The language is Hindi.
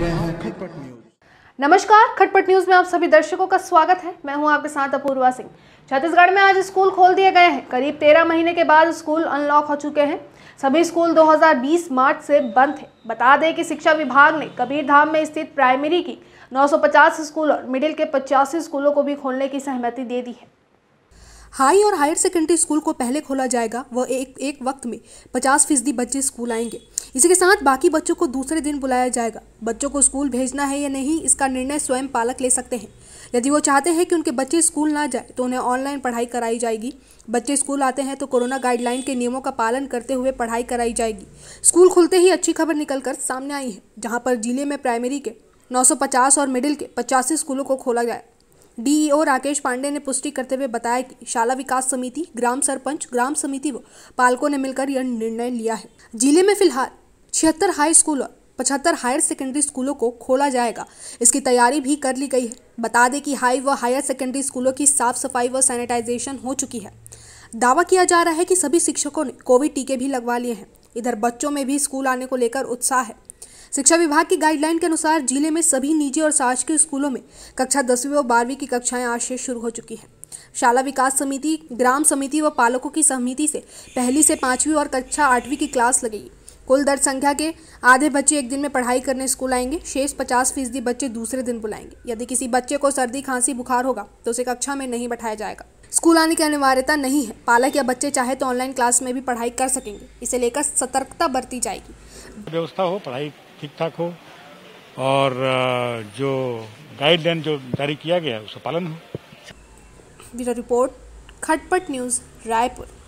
रहे हैं खटपट न्यूज नमस्कार खटपट न्यूज में आप सभी दर्शकों का स्वागत है मैं हूं आपके साथ अपूर्वा सिंह छत्तीसगढ़ में आज स्कूल खोल दिए गए हैं करीब तेरह महीने के बाद स्कूल अनलॉक हो चुके हैं सभी स्कूल 2020 मार्च से बंद थे बता दें कि शिक्षा विभाग ने कबीरधाम में स्थित प्राइमरी की 950 स्कूल और मिडिल के पचासी स्कूलों को भी खोलने की सहमति दे दी है हाई और हायर सेकेंडरी स्कूल को पहले खोला जाएगा व एक एक वक्त में पचास फीसदी बच्चे स्कूल आएंगे इसी के साथ बाकी बच्चों को दूसरे दिन बुलाया जाएगा बच्चों को स्कूल भेजना है या नहीं इसका निर्णय स्वयं पालक ले सकते हैं यदि वो चाहते हैं कि उनके बच्चे स्कूल ना जाए तो उन्हें ऑनलाइन पढ़ाई कराई जाएगी बच्चे स्कूल आते हैं तो कोरोना गाइडलाइन के नियमों का पालन करते हुए पढ़ाई कराई जाएगी स्कूल खुलते ही अच्छी खबर निकलकर सामने आई है जहां पर जिले में प्राइमरी के 950 और मिडिल के पचासी स्कूलों को खोला गया डीईओ राकेश पांडे ने पुष्टि करते हुए बताया कि शाला विकास समिति ग्राम सरपंच ग्राम समिति व पालकों ने मिलकर यह निर्णय लिया है जिले में फिलहाल छिहत्तर हाई स्कूल और पचहत्तर हायर सेकेंडरी स्कूलों को खोला जाएगा इसकी तैयारी भी कर ली गई है बता दें कि हाई व हायर सेकेंडरी स्कूलों की साफ सफाई व सैनिटाइजेशन हो चुकी है दावा किया जा रहा है कि सभी शिक्षकों ने कोविड टीके भी लगवा लिए हैं इधर बच्चों में भी स्कूल आने को लेकर उत्साह है शिक्षा विभाग की गाइडलाइन के अनुसार जिले में सभी निजी और शासकीय स्कूलों में कक्षा दसवीं व बारहवीं की कक्षाएं आज से शुरू हो चुकी हैं शाला विकास समिति ग्राम समिति व पालकों की समिति से पहली से पाँचवीं और कक्षा आठवीं की क्लास लगेगी कुल दर संख्या के आधे बच्चे एक दिन में पढ़ाई करने स्कूल आएंगे शेष पचास फीसदी बच्चे दूसरे दिन बुलाएंगे यदि किसी बच्चे को सर्दी खांसी बुखार होगा तो उसे कक्षा में नहीं बैठाया जाएगा स्कूल आने की अनिवार्यता नहीं है पालक या बच्चे चाहे तो ऑनलाइन क्लास में भी पढ़ाई कर सकेंगे इसे लेकर सतर्कता बरती जाएगी व्यवस्था हो पढ़ाई ठीक ठाक हो और जो गाइडलाइन जो जारी किया गया है उसका पालन हो bureau report Khatpat news Raipur